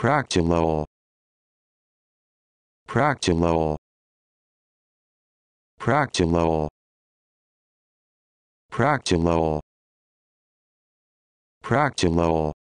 Practilol. Practilol. Practilol. Practilol. Practilol.